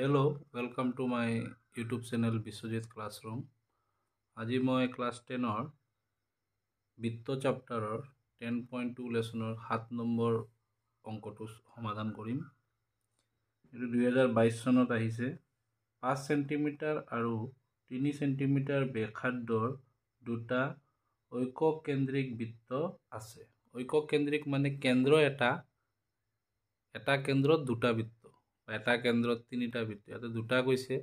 hello' welcome to my YouTube channel Biswajit classroom আজি মই class টেনৰ বিত্ত চাপ্টাৰৰ টেন পইণ্ট টু লেচনৰ সাত নম্বৰ অংকটো সমাধান কৰিম এইটো দুহেজাৰ বাইছ চনত আহিছে পাঁচ চেণ্টিমিটাৰ আৰু তিনি চেণ্টিমিটাৰ ব্যাসাৰ্ধৰ দুটা ঐক্যকেন্দ্ৰিক বৃত্ত আছে ঐক্যকেন্দ্ৰিক মানে কেন্দ্ৰ এটা এটা কেন্দ্ৰত দুটা বৃত্ত এটা কেন্দ্ৰত তিনিটা বৃত্ত ইয়াতে দুটা কৈছে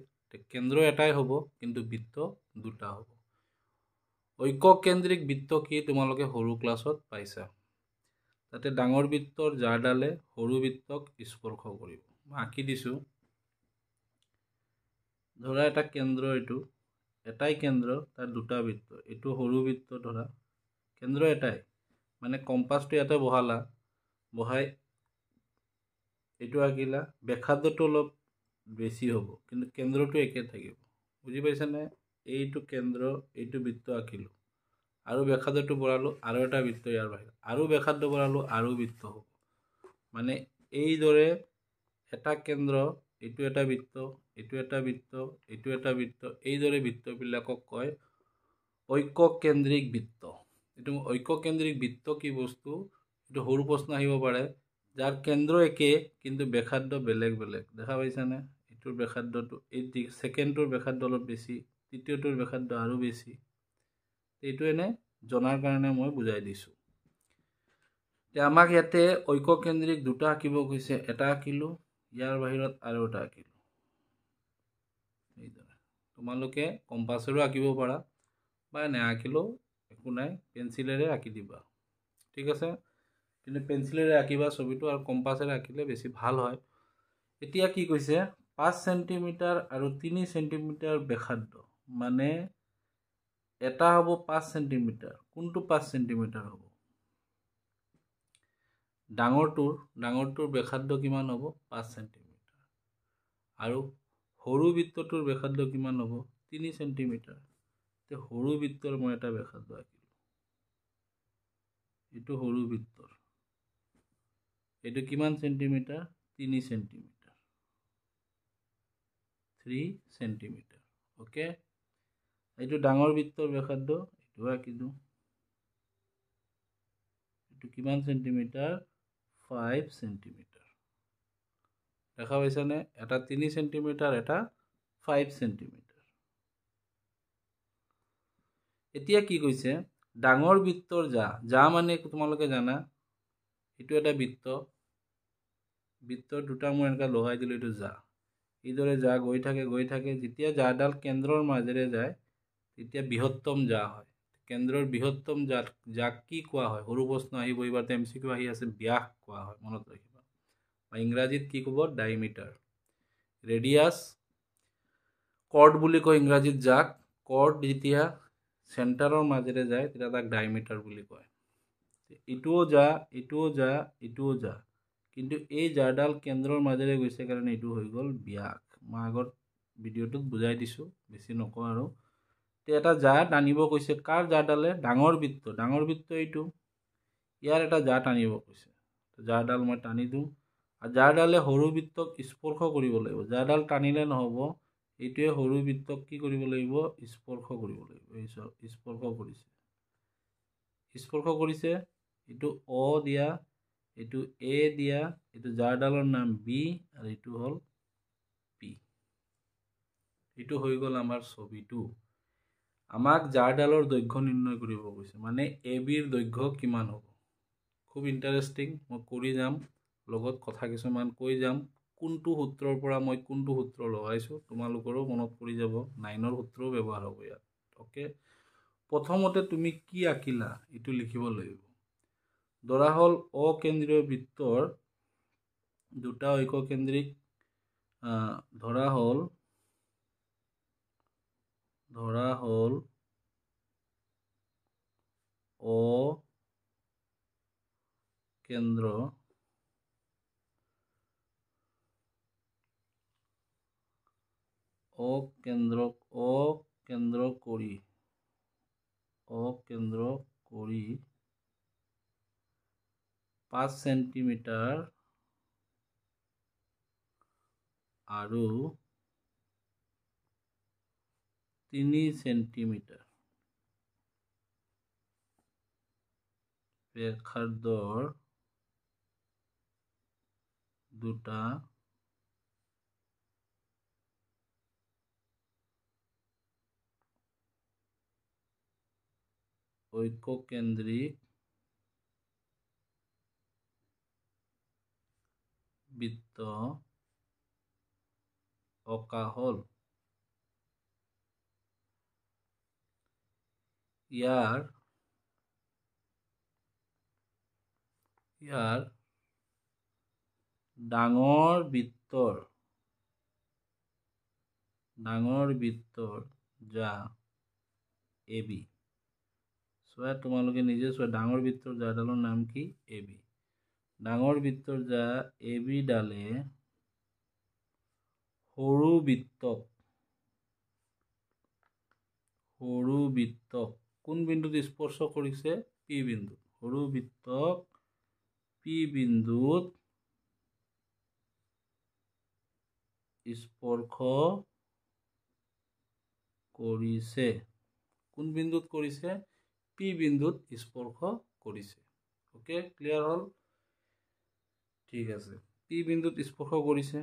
কেন্দ্ৰ এটাই হ'ব কিন্তু বৃত্ত দুটা হ'ব ঐক্যকেন্দ্ৰিক বৃত্ত কি তোমালোকে সৰু ক্লাছত পাইছা তাতে ডাঙৰ বৃত্তৰ জাৰডালে সৰু বৃত্তক স্পৰ্শ কৰিব মই আঁকি দিছোঁ ধৰা এটা কেন্দ্ৰ এইটো এটাই কেন্দ্ৰ তাৰ দুটা বৃত্ত এইটো সৰু বৃত্ত ধৰা কেন্দ্ৰ এটাই মানে কম্পাছটো ইয়াতে বহালা বহাই এইটো আঁকিলা ব্যাসাৰ্ধটো অলপ বেছি হ'ব কিন্তু কেন্দ্ৰটো একে থাকিব বুজি পাইছানে এইটো কেন্দ্ৰ এইটো বৃত্ত আঁকিলোঁ আৰু ব্যাসাৰ্ধটো বঢ়ালোঁ আৰু এটা বৃত্ত ইয়াৰ বাহিৰে আৰু ব্যাসাৰ্ধ বঢ়ালোঁ আৰু বৃত্ত হ'ব মানে এইদৰে এটা কেন্দ্ৰ এইটো এটা বৃত্ত এইটো এটা বৃত্ত এইটো এটা বৃত্ত এইদৰে বৃত্তবিলাকক কয় ঐক্যকেন্দ্ৰিক বৃত্ত এইটো ঐক্যকেন্দ্ৰিক বৃত্ত কি বস্তু এইটো সৰু প্ৰশ্ন আহিব পাৰে যাৰ কেন্দ্ৰ একে কিন্তু ব্যসাৰ্ধ বেলেগ বেলেগ দেখা পাইছানে এইটোৰ ব্যসাৰ্ধটো এই ছেকেণ্ডটোৰ ব্যসাৰ্ধ অলপ বেছি তৃতীয়টোৰ ব্যসাৰ্ধ আৰু বেছি এইটো এনে জনাৰ কাৰণে মই বুজাই দিছোঁ এতিয়া আমাক ইয়াতে ঐক্যকেন্দ্ৰিক দুটা আঁকিব কৈছে এটা আঁকিলোঁ ইয়াৰ বাহিৰত আৰু এটা আঁকিলোঁ এইদৰে তোমালোকে কম্পাছৰো আঁকিব পাৰা বা আঁকিলেও একো নাই পেঞ্চিলেৰে আঁকি দিবা ঠিক আছে কিন্তু পেঞ্চিলেৰে আঁকিবা ছবিটো আৰু কম্পাছেৰে আঁকিলে বেছি ভাল হয় এতিয়া কি কৈছে পাঁচ চেণ্টিমিটাৰ আৰু তিনি চেণ্টিমিটাৰ ব্যসাৰ্ধ মানে এটা হ'ব পাঁচ চেণ্টিমিটাৰ কোনটো পাঁচ চেণ্টিমিটাৰ হ'ব ডাঙৰটোৰ ডাঙৰটোৰ ব্যসাৰ্ধ কিমান হ'ব পাঁচ চেণ্টিমিটাৰ আৰু সৰু বৃত্তটোৰ ব্যসাৰ্ধ কিমান হ'ব তিনি চেণ্টিমিটাৰ এতিয়া সৰু বৃত্তৰ মই এটা ব্যসাৰ্ধ আঁকিলোঁ এইটো সৰু বৃত্তৰ এইটো কিমান চেণ্টিমিটাৰ তিনি চেণ্টিমিটাৰ থ্ৰী চেণ্টিমিটাৰ অ'কে এইটো ডাঙৰ বৃত্তৰ ব্যাসাৰ্ধ এইটো আঁকিলোঁ এইটো কিমান চেণ্টিমিটাৰ ফাইভ চেণ্টিমিটাৰ দেখা পাইছানে এটা তিনি চেণ্টিমিটাৰ এটা ফাইভ চেণ্টিমিটাৰ এতিয়া কি কৈছে ডাঙৰ বৃত্তৰ জা জা মানে তোমালোকে জানা এইটো এটা বৃত্ত বৃত্তৰ দুটা মূৰ এনেকৈ লগাই দিলোঁ এইটো জা এইদৰে জা গৈ থাকে গৈ থাকে যেতিয়া জাডাল কেন্দ্ৰৰ মাজেৰে যায় তেতিয়া বৃহত্তম জা হয় কেন্দ্ৰৰ বৃহত্তম জাত জাক কি কোৱা হয় সৰু প্ৰশ্ন আহিব এইবাৰ এম চি কিউ আহি আছে ব্যাস কোৱা হয় মনত ৰাখিবা বা ইংৰাজীত কি ক'ব ডাইমিটাৰ ৰেডিয়াছ কৰ্ড বুলি কয় ইংৰাজীত জাক কৰ্ড যেতিয়া চেণ্টাৰৰ মাজেৰে যায় তেতিয়া তাক ডাইমিটাৰ বুলি কয় ইটোও যা ইটোও যা ইটোও যা কিন্তু এই জাৰডাল কেন্দ্ৰৰ মাজেৰে গৈছে কাৰণে এইটো হৈ গ'ল ব্যাস মই আগত ভিডিঅ'টোত বুজাই দিছোঁ বেছি নকওঁ আৰু তে এটা জাৰ টানিব কৈছে কাৰ জাৰডালে ডাঙৰ বৃত্ত ডাঙৰ বৃত্ত এইটো ইয়াৰ এটা জাৰ টানিব কৈছে জাৰডাল মই টানি দিওঁ আৰু জাৰডালে সৰু বৃত্তক স্পৰ্শ কৰিব লাগিব জাৰডাল টানিলে নহ'ব এইটোৱে সৰু বৃত্তক কি কৰিব লাগিব স্পৰ্শ কৰিব লাগিব এই স্পৰ্শ কৰিছে স্পৰ্শ কৰিছে এইটো অ দিয়া এইটো এ দিয়া এইটো জাৰডালৰ নাম বি আৰু এইটো হ'ল পি এইটো হৈ গ'ল আমাৰ ছবিটো আমাক জাৰডালৰ দৈৰ্ঘ্য নিৰ্ণয় কৰিব কৈছে মানে এ বিৰ দৈৰ্ঘ্য কিমান হ'ব খুব ইণ্টাৰেষ্টিং মই কৰি যাম লগত কথা কিছুমান কৈ যাম কোনটো সূত্ৰৰ পৰা মই কোনটো সূত্ৰ লগাইছোঁ তোমালোকৰো মনত পৰি যাব নাইনৰ সূত্ৰও ব্যৱহাৰ হ'ব ইয়াত অ'কে প্ৰথমতে তুমি কি আঁকিলা এইটো লিখিব লাগিব ধরা হল অকেন্দ্রীয় বৃত্তর দুটা ঐক্যকেন্দ্রিক ধরা হল ধরা হল ও কেন্দ্র ও কেন্দ্র ও কেন্দ্র করি ও কেন্দ্র করি পাঁচ সেন্টিমিটার আৰু তিনি সেন্টিমিটার রেখার দর দুটা ঐক্যকেন্দ্রিক বৃত্ত অঁকা হ'ল ইয়াৰ ইয়াৰ ডাঙৰ বৃত্তৰ ডাঙৰ বৃত্তৰ যা এ বি চোৱা তোমালোকে নিজে চোৱা ডাঙৰ বৃত্তৰ যাৰডালৰ নাম কি এ বি ডাঙৰ বৃত্তৰ যা এ বি ডালে সৰু বৃত্তক সৰু বৃত্তক কোন বিন্দুত স্পৰ্শ কৰিছে পি বিন্দু সৰু বৃত্তক পি বিন্দুত স্পৰ্শ কৰিছে কোন বিন্দুত কৰিছে পি বিন্দুত স্পৰ্শ কৰিছে অ'কে ক্লিয়াৰ হ'ল ঠিক আছে পি বিন্দুত স্পৰ্শ কৰিছে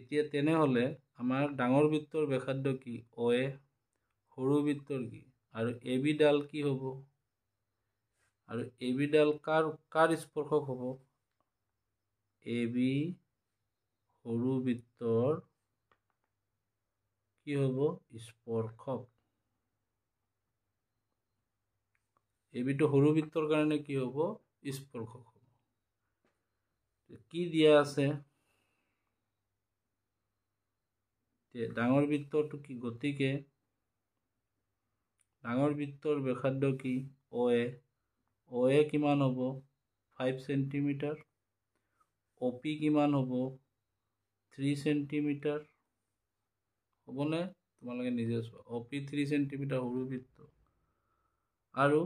এতিয়া তেনেহ'লে আমাৰ ডাঙৰ বৃত্তৰ ব্যাসাৰ্ধ কি অ এ সৰু বৃত্তৰ কি আৰু এ ডাল কি হ'ব আৰু এ ডাল কাৰ কাৰ স্পৰ্শক হ'ব এ বি সৰু বৃত্তৰ কি হ'ব স্পৰ্শক এবিটো সৰু বৃত্তৰ কাৰণে কি হ'ব স্পৰ্শক কি দিয়া আছে ডাঙৰ বৃত্তটো কি গতিকে ডাঙৰ বৃত্তৰ ব্যসাধ্য কি অ এ অ এ কিমান হ'ব ফাইভ চেণ্টিমিটাৰ অ পি কিমান হ'ব থ্ৰী চেণ্টিমিটাৰ হ'বনে তোমালোকে নিজে চোৱা অ পি থ্ৰী চেণ্টিমিটাৰ সৰু বৃত্ত আৰু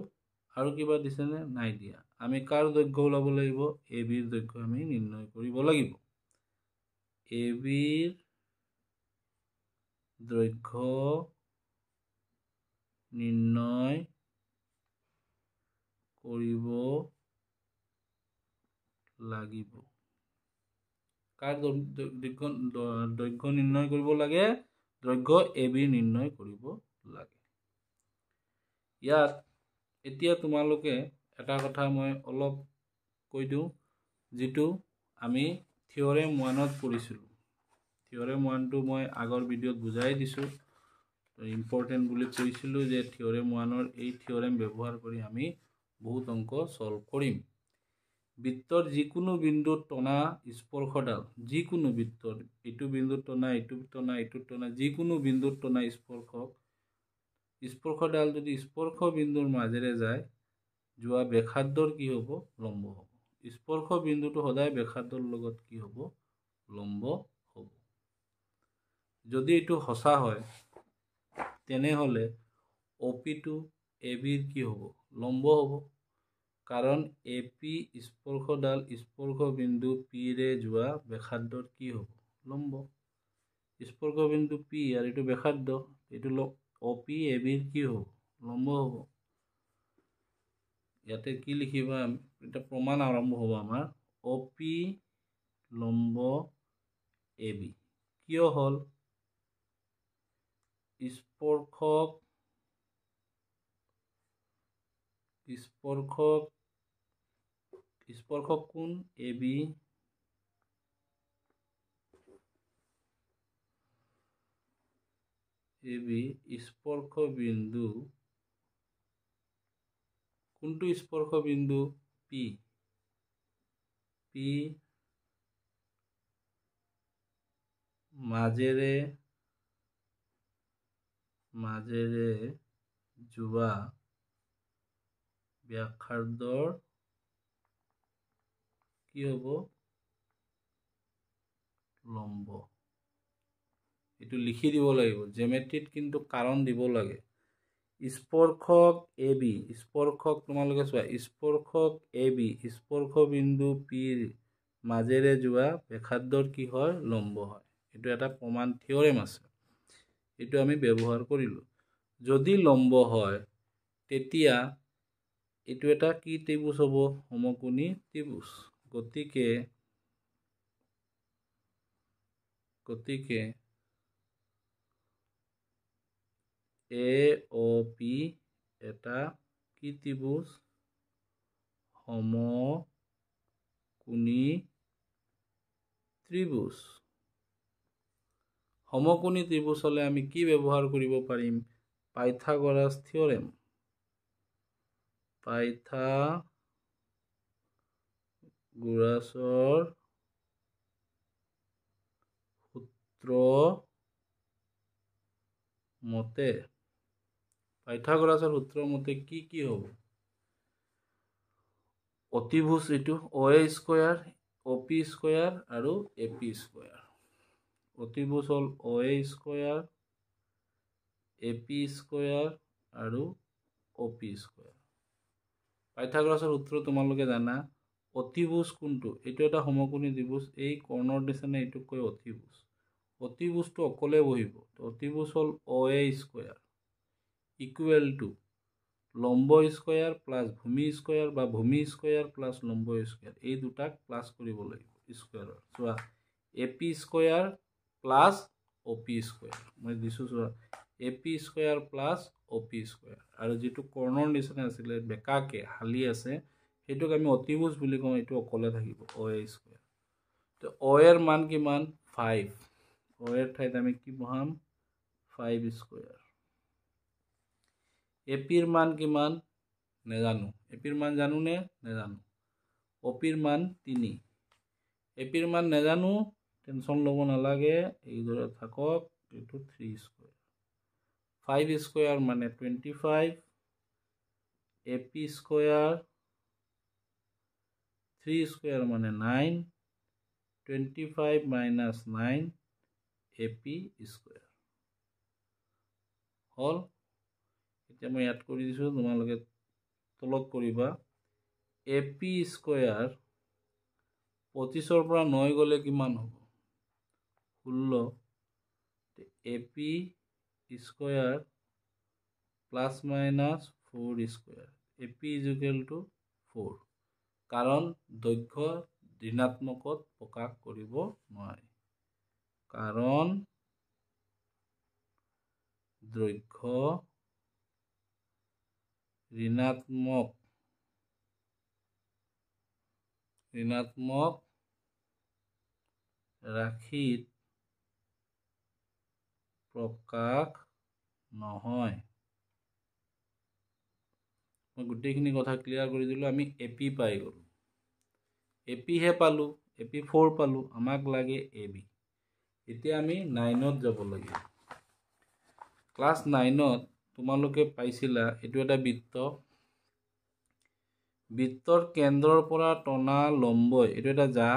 আৰু কিবা দিছেনে নাই দিয়া আমি কাৰ দৈৰ্ঘ্য ওলাব লাগিব এ বিৰ দৈৰ্ঘ্য আমি নিৰ্ণয় কৰিব লাগিব এ বিৰ দৈৰ্ঘ্য নিৰ্ণয় কৰিব লাগিব কাৰ দৈৰ্ঘ্য দৈৰ্ঘ্য নিৰ্ণয় কৰিব লাগে দৈৰ্ঘ্য এ বিৰ নিৰ্ণয় কৰিব লাগে ইয়াত এতিয়া তোমালোকে এটা কথা মই অলপ কৈ দিওঁ যিটো আমি থিয়ৰেম ওৱানত পঢ়িছিলোঁ থিয়ৰেম ওৱানটো মই আগৰ ভিডিঅ'ত বুজাই দিছোঁ ইম্পৰ্টেণ্ট বুলি কৈছিলোঁ যে থিয়ৰেম ওৱানৰ এই থিয়ৰেম ব্যৱহাৰ কৰি আমি বহুত অংক ছল্ভ কৰিম বৃত্তৰ যিকোনো বিন্দুত টনা স্পৰ্শডাল যিকোনো বৃত্তৰ ইটো বিন্দুত টনা ইটো টনা ইটো টনা যিকোনো বিন্দুত টনা স্পৰ্শক স্পৰ্শডাল যদি স্পৰ্শ বিন্দুৰ মাজেৰে যায় যোৱা ব্যাসাৰ্ধৰ কি হ'ব লম্ব হ'ব স্পৰ্শ বিন্দুটো সদায় ব্যাসাৰ্ধৰ লগত কি হ'ব লম্ব হ'ব যদি এইটো সঁচা হয় তেনেহ'লে অ' পিটো এ বিৰ কি হ'ব লম্ব হ'ব কাৰণ এ পি স্পৰ্শডাল স্পৰ্শ বিন্দু পিৰে যোৱা ব্যাসাৰ্ধৰ কি হ'ব লম্ব স্পৰ্শ বিন্দু পি আৰু এইটো ব্যাসাৰ্ধ এইটো অ' পি এ বিৰ কি হ'ব লম্ব হ'ব ইয়াতে কি লিখিব এটা প্ৰমাণ আৰম্ভ হ'ব আমাৰ অ পি লম্ব এ বি কিয় হ'ল স্পৰ্শক স্পৰ্শক স্পৰ্শক কোন এ বি এ বি স্পৰ্শ বিন্দু কোনটো স্পৰ্শ বিন্দু পি পি মাজেৰে মাজেৰে যোৱা ব্যাসাৰ্ধৰ কি হ'ব লম্ব এইটো লিখি দিব লাগিব জেমেট্ৰিত কিন্তু কাৰণ দিব লাগে স্পৰ্শক এ বি স্পৰ্শক তোমালোকে চোৱা স্পৰ্শক এ বি স্পৰ্শবিন্দু পিৰ মাজেৰে যোৱা ব্যসাদ্যৰ কি হয় লম্ব হয় এইটো এটা প্ৰমাণ থিয়ৰেম আছে এইটো আমি ব্যৱহাৰ কৰিলোঁ যদি লম্ব হয় তেতিয়া এইটো এটা কি ত্ৰিভুজ হ'ব সমকোণি ত্ৰিভুজ গতিকে গতিকে এ অ' পি এটা কীৰ্তিভোজ সম কোণী ত্ৰিভোজ সমকোণী ত্ৰিভোজ হ'লে আমি কি ব্যৱহাৰ কৰিব পাৰিম পাইথাগৰাছ থিয়ৰেম পাইথা গুৰাছৰ সূত্ৰ মতে পাইথাগোরাসের সূত্র মতে কি কি হব অতিভুজ এইটো O A square O P square আর এ পি স্কোয়ার অতিভুজ হল O A square A P square আর ও পি স্কোয়ার পাইথাগোরাসের সূত্র তোমালে জানা অতিভুজ কোনটো এইটো এটা সমকোণী ত্রিভুজ এই কর্ণর নিচিনা এইটুক কয় অতিভুজ অতিভুজটো অকলে বহিব অতিভুজ হল O A square equal to লম্ব স্কুৱেৰ প্লাছ ভূমি স্কুৱেৰ বা ভূমি স্কুৱেৰ প্লাছ লম্ব স্কুৱেৰ এই দুটাক প্লাছ কৰিব লাগিব স্কুৱেৰৰ চোৱা A P square plus O P square মই দিছোঁ চোৱা A P square plus O P square আৰু যিটো কৰ্ণৰ নিচিনা আছিলে বেকাকৈ হালি আছে সেইটোক আমি অতিভুজ বুলি কওঁ এইটো অকলে থাকিব অ এ স্কুৱেৰ তো অয়েৰ মান কিমান ফাইভ অয়েৰ ঠাইত আমি কি বহাম ফাইভ স্কুৱেৰ એપીર માન কিমান নেজানো এপিৰ মান জানোনে নেজানো অপিৰ মান তিনি এপিৰ মান নেজানো টেনশ্যন ল'ব নালাগে এইদৰে থাকক এইটো থ্ৰী স্কুৱেৰ ফাইভ স্কুৱেৰ মানে twenty five A P square three square মানে nine twenty five minus nine A P square হ'ল এতিয়া মই ইয়াত কৰি দিছোঁ তোমালোকে তলত কৰিবা এ পি স্কুৱেয়াৰ পঁচিছৰ পৰা নৈ গ'লে কিমান হ'ব ষোল্ল A P square plus minus four square A P equal to four কাৰণ দৈৰ্ঘ্য ঋণাত্মকত প্ৰকাশ কৰিব নোৱাৰি কাৰণ দৈৰ্ঘ্য ঋণাত্মক ঋণাত্মক ৰাশিত প্ৰকাশ নহয় মই গোটেইখিনি কথা ক্লিয়াৰ কৰি দিলোঁ আমি এ পি পাই গ'লোঁ এ পিহে পালোঁ এ পি ফ'ৰ পালোঁ আমাক লাগে এ বি এতিয়া আমি নাইনত যাব লাগিব ক্লাছ নাইনত তোমালোকে পাইছিলা এইটো এটা বৃত্ত বৃত্তৰ কেন্দ্ৰৰ পৰা টনা লম্বই এইটো এটা জা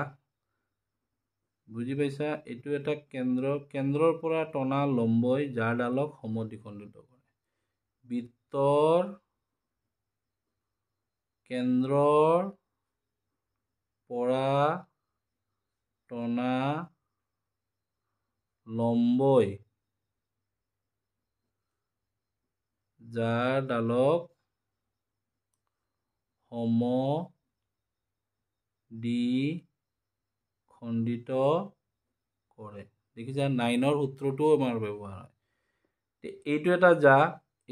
বুজি পাইছা এইটো এটা কেন্দ্ৰ কেন্দ্ৰৰ পৰা টনা লম্বই জাৰডালক সমদ্বিখণ্ডিত কৰে বৃত্তৰ কেন্দ্ৰৰ পৰা টনা লম্বই যাৰ ডালক সম দি খণ্ডিত কৰে দেখিছা নাইনৰ সূত্ৰটোও আমাৰ ব্যৱহাৰ হয় এইটো এটা যা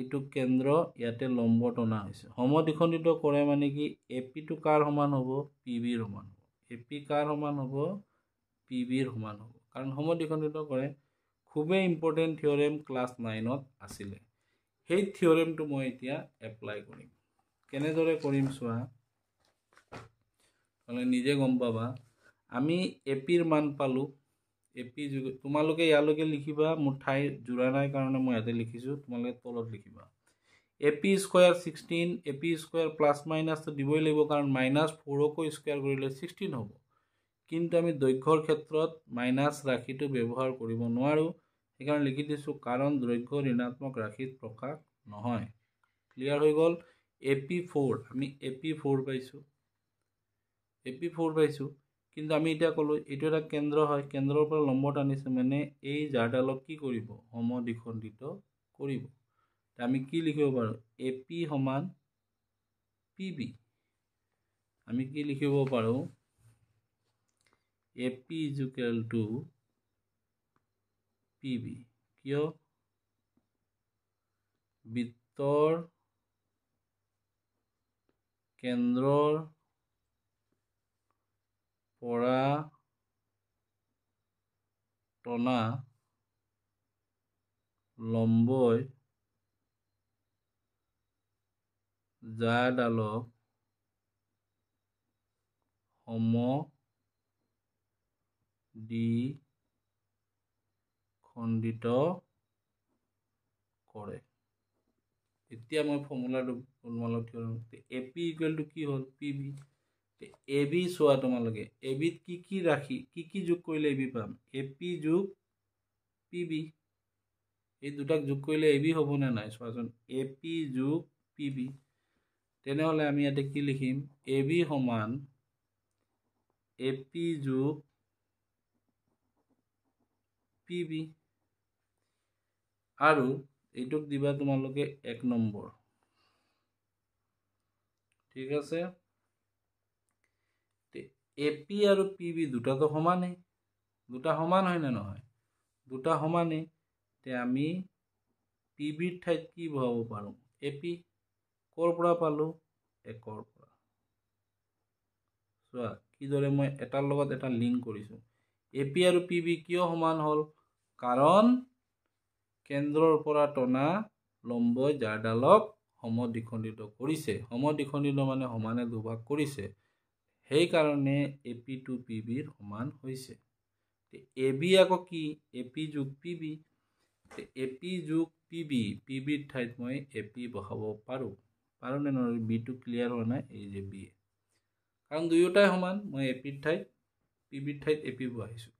এইটো কেন্দ্ৰ ইয়াতে লম্ব টনা হৈছে সম দ্বিখণ্ডিত কৰে মানে কি এ পিটো কাৰ সমান হ'ব পি বিৰ সমান হ'ব এ পি কাৰ সমান হ'ব পি বিৰ সমান হ'ব কাৰণ সম দ্বিখণ্ডিত কৰে খুবেই ইম্পৰ্টেণ্ট থিয়ৰেম ক্লাছ নাইনত আছিলে সেই থিয়ৰেমটো মই এতিয়া এপ্লাই কৰিম কেনেদৰে কৰিম চোৱা নহ'লে নিজে গম পাবা আমি এ পিৰ মান পালোঁ এ পি যুগ তোমালোকে ইয়ালৈকে লিখিবা মোৰ ঠাই যোৰা নাই কাৰণে মই ইয়াতে লিখিছোঁ তোমালোকে তলত লিখিবা A P square sixteen A P square plus মাইনাছটো দিবই লাগিব কাৰণ মাইনাছ ফ'ৰকো স্কুৱেৰ কৰিলে ছিক্সটিন হ'ব কিন্তু আমি দৈৰ্ঘ্যৰ ক্ষেত্ৰত মাইনাছ ৰাশিটো ব্যৱহাৰ কৰিব নোৱাৰোঁ সেইকাৰণে লিখি দিছোঁ কাৰণ দৈৰ্ঘ্য ঋণাত্মক ৰাশিত প্ৰকাশ নহয় ক্লিয়াৰ হৈ গ'ল এ পি ফ'ৰ আমি এ পি ফ'ৰ পাইছোঁ এ পি ফ'ৰ পাইছোঁ কিন্তু আমি এতিয়া ক'লোঁ এইটো এটা কেন্দ্ৰ হয় কেন্দ্ৰৰ পৰা লম্বৰ টানিছোঁ মানে এই জাৰডালক কি কৰিব সমদিখণ্ডিত কৰিব আমি কি লিখিব পাৰোঁ এ পি সমান পি বি আমি কি লিখিব পাৰোঁ A P equal to P B কিয় বিত্তৰ কেন্দ্ৰৰ পৰা টনা লম্বৈ জাৰডালক সম দি খণ্ডিত কৰে এতিয়া মই ফৰ্মুলাটো বনোৱালোঁ কিয় এ পি ইকুৱেল টু কি হ'ল পি ভি এ বি চোৱা তোমালোকে এ বিত কি কি ৰাখি কি কি যোগ কৰিলে এ বি পাম এ পি যোগ পি বি এই দুটাক যোগ কৰিলে এ বি হ'বনে নাই চোৱাচোন এ পি যোগ পি বি তেনেহ'লে আমি ইয়াতে কি লিখিম এ বি সমান এ পি যোগ পি বি আৰু এইটোক দিবা তোমালোকে এক নম্বৰ ঠিক আছে এ পি আৰু পি বি দুটাতো সমানেই দুটা সমান হয়নে নহয় দুটা সমানেই তে আমি পি বিৰ ঠাইত কি ভৰাব পাৰোঁ এ পি ক'ৰ পৰা পালোঁ একৰ পৰা চোৱা কিদৰে মই এটাৰ লগত এটা লিংক কৰিছোঁ এ পি আৰু পি বি কিয় সমান হ'ল কাৰণ কেন্দ্ৰৰ পৰা টনা লম্বই যাৰডালক সমদ্বিখণ্ডিত কৰিছে সমদ্বিখণ্ডিত মানে সমানে দুভাগ কৰিছে সেইকাৰণে এ পি টু পি বিৰ সমান হৈছে এ বি আকৌ কি এ পি যোগ পি বি এ পি যোগ পি বি পি বিৰ ঠাইত মই এ পি বহাব পাৰোঁ পাৰোঁনে নোৱাৰোঁ বিটো ক্লিয়াৰ হোৱা নাই এই যে বি কাৰণ দুয়োটাই সমান মই এ পিৰ ঠাইত পি বিৰ ঠাইত এ পি বহাইছোঁ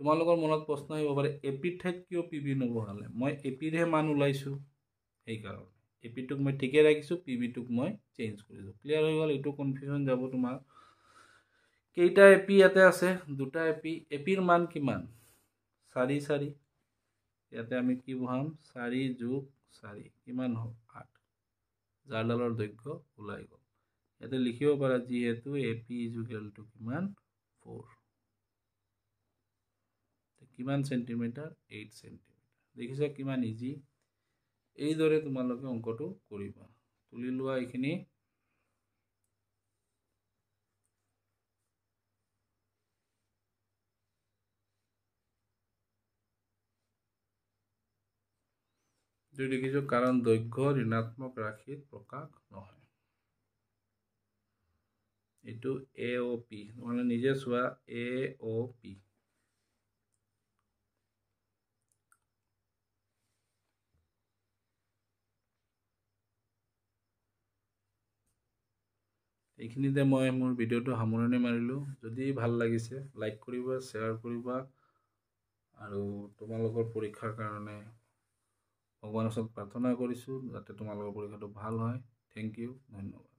তোমালোকৰ মনত প্ৰশ্ন আহিব পাৰে এপিৰ ঠাইত কিয় পি বি নবঢ়ালে মই এ পিৰহে মান ওলাইছোঁ সেইকাৰণে এ পিটোক মই ঠিকে ৰাখিছোঁ পি বিটোক মই চেঞ্জ কৰিছোঁ ক্লিয়াৰ হৈ গ'ল এইটো কনফিউজন যাব তোমাৰ কেইটা এ পি ইয়াতে আছে দুটা এ এপি এপিৰ মান কিমান চাৰি চাৰি ইয়াতে আমি কি বহাম চাৰি যোগ চাৰি কিমান হ'ল আঠ যাৰডালৰ দৈৰ্ঘ্য ওলাই গ'ল ইয়াতে লিখিব পাৰা যিহেতু এপি ইজ ইকুৱেল টু কিমান ফ'ৰ কিমান চেণ্টিমিটাৰ এইট চেণ্টিমিটাৰ দেখিছা কিমান ইজি এইদৰে তোমালোকে অংকটো কৰিবা তুলি লোৱা এইখিনি দুই দেখিছোঁ কাৰণ দৈৰ্ঘ্য ঋণাত্মক ৰাশিত প্ৰকাশ নহয় এইটো এ অ' পি মানে নিজে চোৱা এ অ' পি এইখিনিতে মই মোৰ ভিডিঅ'টো সামৰণি মাৰিলোঁ যদি ভাল লাগিছে লাইক কৰিবা শ্বেয়াৰ কৰিবা আৰু তোমালোকৰ পৰীক্ষাৰ কাৰণে ভগৱানৰ ওচৰত প্ৰাৰ্থনা কৰিছোঁ যাতে তোমালোকৰ পৰীক্ষাটো ভাল হয় থেংক ইউ ধন্যবাদ